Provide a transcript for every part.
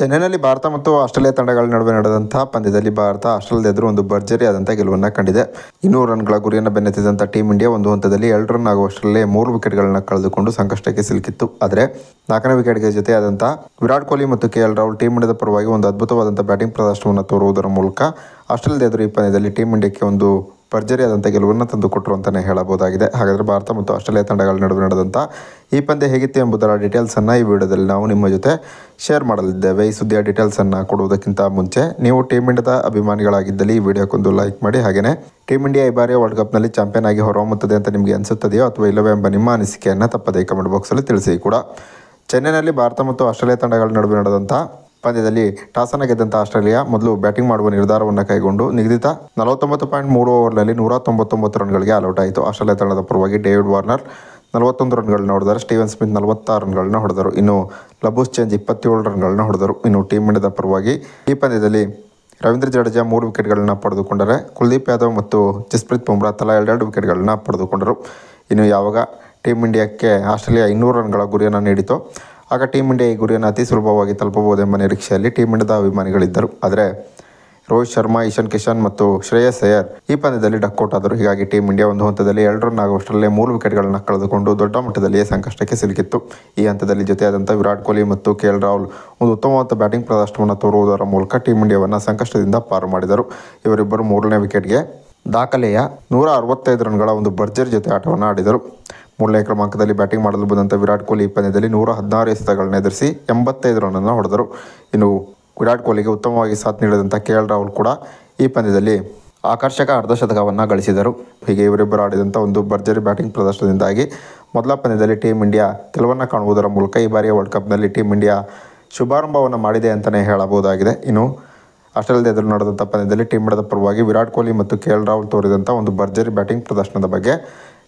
ಚೆನ್ನೈನಲ್ಲಿ ಭಾರತ ಮತ್ತು ಆಸ್ಟ್ರೇಲಿಯಾ ತಂಡಗಳ ನಡುವೆ ನಡೆದಂತಹ ಪಂದ್ಯದಲ್ಲಿ ಭಾರತ ಆಸ್ಟ್ರೇಲಿಯಾದ ಎದುರು ಒಂದು ಆದಂತಹ ಗೆಲುವನ್ನು ಕಂಡಿದೆ ಇನ್ನೂರು ರನ್ಗಳ ಗುರಿಯನ್ನು ಬೆನ್ನತ್ತಿದಂಥ ಟೀಂ ಇಂಡಿಯಾ ಒಂದು ಹಂತದಲ್ಲಿ ಎರಡು ರನ್ ಆಗುವಷ್ಟರಲ್ಲೇ ಮೂರು ವಿಕೆಟ್ಗಳನ್ನು ಕಳೆದುಕೊಂಡು ಸಂಕಷ್ಟಕ್ಕೆ ಸಿಲುಕಿತ್ತು ಆದರೆ ನಾಲ್ಕನೇ ವಿಕೆಟ್ಗೆ ಜೊತೆಯಾದಂತಹ ವಿರಾಟ್ ಕೊಹ್ಲಿ ಮತ್ತು ಕೆ ಎಲ್ ರಾಹುಲ್ ಟೀಂ ಇಂಡಿಯಾದ ಪರವಾಗಿ ಒಂದು ಅದ್ಭುತವಾದಂಥ ಬ್ಯಾಟಿಂಗ್ ಪ್ರದರ್ಶನವನ್ನು ತೋರುವುದರ ಮೂಲಕ ಆಸ್ಟ್ರೇಲಿಯಾ ಎದುರು ಈ ಪಂದ್ಯದಲ್ಲಿ ಟೀಂ ಇಂಡಿಯಾಕ್ಕೆ ಒಂದು ಭರ್ಜರಿಯಾದಂಥ ಗೆಲುವನ್ನು ತಂದುಕೊಟ್ಟರು ಅಂತಲೇ ಹೇಳಬಹುದಾಗಿದೆ ಹಾಗಾದರೆ ಭಾರತ ಮತ್ತು ಆಸ್ಟ್ರೇಲಿಯಾ ತಂಡಗಳ ನಡುವೆ ನಡೆದಂಥ ಈ ಪಂದ್ಯ ಹೇಗಿತ್ತು ಎಂಬುದರ ಡೀಟೇಲ್ಸನ್ನು ಈ ವಿಡಿಯೋದಲ್ಲಿ ನಾವು ನಿಮ್ಮ ಜೊತೆ ಶೇರ್ ಮಾಡಲಿದ್ದೇವೆ ಈ ಸುದ್ದಿಯ ಡೀಟೇಲ್ಸನ್ನು ಕೊಡುವುದಕ್ಕಿಂತ ಮುಂಚೆ ನೀವು ಟೀಮ್ ಇಂಡಿಯಾದ ಅಭಿಮಾನಿಗಳಾಗಿದ್ದಲ್ಲಿ ಈ ವಿಡಿಯೋಕ್ಕೊಂದು ಲೈಕ್ ಮಾಡಿ ಹಾಗೆಯೇ ಟೀಮ್ ಇಂಡಿಯಾ ಈ ಬಾರಿಯ ವರ್ಲ್ಡ್ ಕಪ್ನಲ್ಲಿ ಚಾಂಪಿಯನ್ ಆಗಿ ಹೊರಹೊಮ್ಮುತ್ತದೆ ಅಂತ ನಿಮಗೆ ಅನಿಸುತ್ತದೆಯೋ ಅಥವಾ ಇಲ್ಲವೇ ಎಂಬ ನಿಮ್ಮ ಅನಿಸಿಕೆಯನ್ನು ತಪ್ಪದೇ ಕಮೆಂಟ್ ಬಾಕ್ಸಲ್ಲಿ ತಿಳಿಸಿ ಕೂಡ ಚೆನ್ನೈನಲ್ಲಿ ಭಾರತ ಮತ್ತು ಆಸ್ಟ್ರೇಲಿಯಾ ತಂಡಗಳ ನಡುವೆ ನಡೆದಂಥ ಪಂದ್ಯದಲ್ಲಿ ಟಾಸನ್ನು ಗೆದ್ದಂಥ ಆಸ್ಟ್ರೇಲಿಯಾ ಮೊದಲು ಬ್ಯಾಟಿಂಗ್ ಮಾಡುವ ನಿರ್ಧಾರವನ್ನು ಕೈಗೊಂಡು ನಿಗದಿತ ನಲವತ್ತೊಂಬತ್ತು ಪಾಯಿಂಟ್ ಮೂರು ಓವರ್ನಲ್ಲಿ ನೂರ ತೊಂಬತ್ತೊಂಬತ್ತು ರನ್ಗಳಿಗೆ ಆಲ್ಔಟ್ ಆಯಿತು ಆಸ್ಟ್ರೇಲಿಯಾ ತಂಡದ ಪರವಾಗಿ ಡೇವಿಡ್ ವಾರ್ನರ್ ನಲವತ್ತೊಂದು ರನ್ಗಳನ್ನ ಹೊಡೆದರು ಸ್ಟೀವನ್ ಸ್ಮಿತ್ ನಲವತ್ತಾರು ರನ್ಗಳನ್ನ ಹೊಡೆದರು ಇನ್ನು ಲಬೂಸ್ ಚೇಂಜ್ ಇಪ್ಪತ್ತೇಳು ರನ್ಗಳನ್ನ ಹೊಡೆದರು ಇನ್ನು ಟೀಮ್ ಇಂಡಿಯಾದ ಪರವಾಗಿ ಈ ಪಂದ್ಯದಲ್ಲಿ ರವೀಂದ್ರ ಜಡೇಜಾ ಮೂರು ವಿಕೆಟ್ಗಳನ್ನು ಪಡೆದುಕೊಂಡರೆ ಕುಲ್ದೀಪ್ ಯಾದವ್ ಮತ್ತು ಜಸ್ಪ್ರೀತ್ ಬುಮ್ರಾ ತಲಾ ಎರಡೆರಡು ವಿಕೆಟ್ಗಳನ್ನು ಪಡೆದುಕೊಂಡರು ಇನ್ನು ಯಾವಾಗ ಟೀಮ್ ಇಂಡಿಯಾಕ್ಕೆ ಆಸ್ಟ್ರೇಲಿಯಾ ಇನ್ನೂರು ರನ್ಗಳ ಗುರಿಯನ್ನು ನೀಡಿತು ಆಗ ಟೀಮ್ ಇಂಡಿಯಾ ಈ ಗುರಿಯನ್ನು ಅತಿ ಸುಲಭವಾಗಿ ಎಂಬ ನಿರೀಕ್ಷೆಯಲ್ಲಿ ಟೀಮ್ ಇಂಡಿಯಾದ ಅಭಿಮಾನಿಗಳಿದ್ದರು ಆದರೆ ರೋಹಿತ್ ಶರ್ಮಾ ಇಶಾನ್ ಕಿಶನ್ ಮತ್ತು ಶ್ರೇಯಸ್ ಅಯ್ಯರ್ ಈ ಪಂದ್ಯದಲ್ಲಿ ಡಕ್ಔಟ್ ಆದರು ಹೀಗಾಗಿ ಟೀಮ್ ಇಂಡಿಯಾ ಒಂದು ಹಂತದಲ್ಲಿ ಎರಡು ರನ್ ಆಗುವಷ್ಟರಲ್ಲೇ ಮೂರು ವಿಕೆಟ್ಗಳನ್ನು ಕಳೆದುಕೊಂಡು ದೊಡ್ಡ ಮಟ್ಟದಲ್ಲಿಯೇ ಸಂಕಷ್ಟಕ್ಕೆ ಸಿಲುಕಿತ್ತು ಈ ಹಂತದಲ್ಲಿ ಜೊತೆಯಾದಂಥ ವಿರಾಟ್ ಕೊಹ್ಲಿ ಮತ್ತು ಕೆ ಎಲ್ ರಾಹುಲ್ ಒಂದು ಉತ್ತಮವಾದ ಬ್ಯಾಟಿಂಗ್ ಪ್ರದರ್ಶನವನ್ನು ತೋರುವುದರ ಮೂಲಕ ಟೀಮ್ ಇಂಡಿಯಾವನ್ನು ಸಂಕಷ್ಟದಿಂದ ಪಾರು ಮಾಡಿದರು ಇವರಿಬ್ಬರು ಮೂರನೇ ವಿಕೆಟ್ಗೆ ದಾಖಲೆಯ ನೂರ ಅರವತ್ತೈದು ರನ್ಗಳ ಒಂದು ಭರ್ಜರಿ ಜೊತೆ ಆಟವನ್ನು ಆಡಿದರು ಮೂರನೇ ಕ್ರಮಾಂಕದಲ್ಲಿ ಬ್ಯಾಟಿಂಗ್ ಮಾಡಲು ಬಂದಂಥ ವಿರಾಟ್ ಕೊಹ್ಲಿ ಈ ಪಂದ್ಯದಲ್ಲಿ ನೂರ ಹದಿನಾರು ಎಸೆತಗಳನ್ನು ಎದುರಿಸಿ ಎಂಬತ್ತೈದು ರನ್ನನ್ನು ಹೊಡೆದರು ಇನ್ನು ವಿರಾಟ್ ಕೊಹ್ಲಿಗೆ ಉತ್ತಮವಾಗಿ ಸಾಥ್ ನೀಡಿದಂಥ ಕೆ ಎಲ್ ರಾಹುಲ್ ಕೂಡ ಈ ಪಂದ್ಯದಲ್ಲಿ ಆಕರ್ಷಕ ಅರ್ಧಶತಕವನ್ನು ಗಳಿಸಿದರು ಹೀಗೆ ಇವರಿಬ್ಬರು ಆಡಿದಂಥ ಒಂದು ಭರ್ಜರಿ ಬ್ಯಾಟಿಂಗ್ ಪ್ರದರ್ಶನದಿಂದಾಗಿ ಮೊದಲ ಪಂದ್ಯದಲ್ಲಿ ಟೀಮ್ ಇಂಡಿಯಾ ಗೆಲುವನ್ನು ಕಾಣುವುದರ ಮೂಲಕ ಈ ಬಾರಿಯ ವರ್ಲ್ಡ್ ಕಪ್ನಲ್ಲಿ ಟೀಮ್ ಇಂಡಿಯಾ ಶುಭಾರಂಭವನ್ನು ಮಾಡಿದೆ ಅಂತಲೇ ಹೇಳಬಹುದಾಗಿದೆ ಇನ್ನು ಅಷ್ಟರಲ್ಲದೆ ಎದುರು ನಡೆದಂಥ ಪಂದ್ಯದಲ್ಲಿ ಟೀಮ್ ಇಂಡಿಯಾದ ಪರವಾಗಿ ವಿರಾಟ್ ಕೊಹ್ಲಿ ಮತ್ತು ಕೆ ಎಲ್ ರಾಹುಲ್ ತೋರಿದಂಥ ಒಂದು ಭರ್ಜರಿ ಬ್ಯಾಟಿಂಗ್ ಪ್ರದರ್ಶನದ ಬಗ್ಗೆ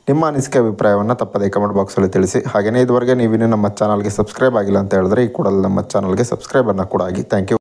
ನಿಮ್ಮ ಅನಿಸಿಕೆ ಅಭಿಪ್ರಾಯವನ್ನು ತಪ್ಪದೇ ಕಮೆಂಟ್ ಬಾಕ್ಸಲ್ಲಿ ತಿಳಿಸಿ ಹಾಗೆಯೇ ಇದುವರೆಗೆ ನೀವಿನ್ನೂ ನಮ್ಮ ಚಾನಲ್ಗೆ ಸಬ್ಸ್ಕ್ರೈಬ್ ಆಗಿಲ್ಲ ಅಂತ ಹೇಳಿದ್ರೆ ಈ ಕೂಡಲೇ ನಮ್ಮ ಚಾನಲ್ಗೆ ಸಬ್ಸ್ಕ್ರೈಬನ್ನು ಕೂಡ ಆಗಿ ಥ್ಯಾಂಕ್ ಯು